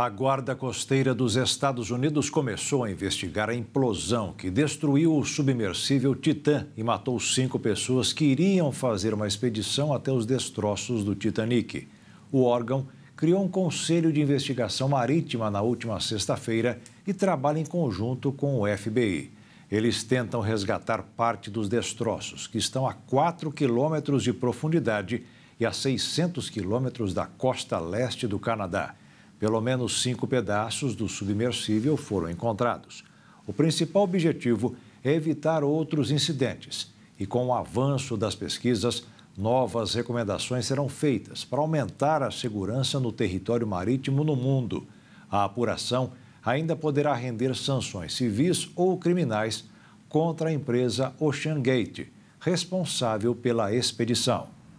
A Guarda Costeira dos Estados Unidos começou a investigar a implosão que destruiu o submersível Titan e matou cinco pessoas que iriam fazer uma expedição até os destroços do Titanic. O órgão criou um conselho de investigação marítima na última sexta-feira e trabalha em conjunto com o FBI. Eles tentam resgatar parte dos destroços, que estão a 4 quilômetros de profundidade e a 600 quilômetros da costa leste do Canadá. Pelo menos cinco pedaços do submersível foram encontrados. O principal objetivo é evitar outros incidentes e, com o avanço das pesquisas, novas recomendações serão feitas para aumentar a segurança no território marítimo no mundo. A apuração ainda poderá render sanções civis ou criminais contra a empresa OceanGate, responsável pela expedição.